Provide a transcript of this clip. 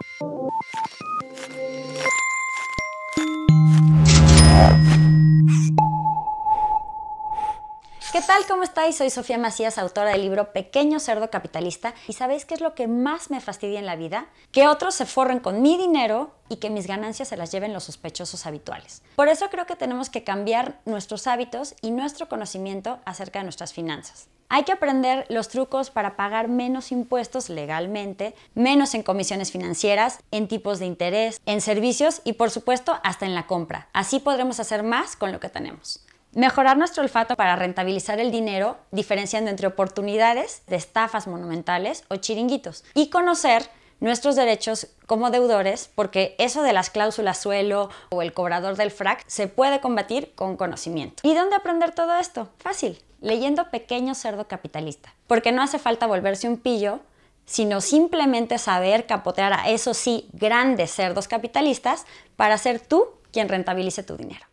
Yeah. ¿Qué tal? ¿Cómo estáis? Soy Sofía Macías, autora del libro Pequeño Cerdo Capitalista. ¿Y sabéis qué es lo que más me fastidia en la vida? Que otros se forren con mi dinero y que mis ganancias se las lleven los sospechosos habituales. Por eso creo que tenemos que cambiar nuestros hábitos y nuestro conocimiento acerca de nuestras finanzas. Hay que aprender los trucos para pagar menos impuestos legalmente, menos en comisiones financieras, en tipos de interés, en servicios y por supuesto hasta en la compra. Así podremos hacer más con lo que tenemos. Mejorar nuestro olfato para rentabilizar el dinero, diferenciando entre oportunidades de estafas monumentales o chiringuitos. Y conocer nuestros derechos como deudores, porque eso de las cláusulas suelo o el cobrador del frac se puede combatir con conocimiento. ¿Y dónde aprender todo esto? Fácil, leyendo Pequeño Cerdo Capitalista, porque no hace falta volverse un pillo, sino simplemente saber capotear a esos sí grandes cerdos capitalistas para ser tú quien rentabilice tu dinero.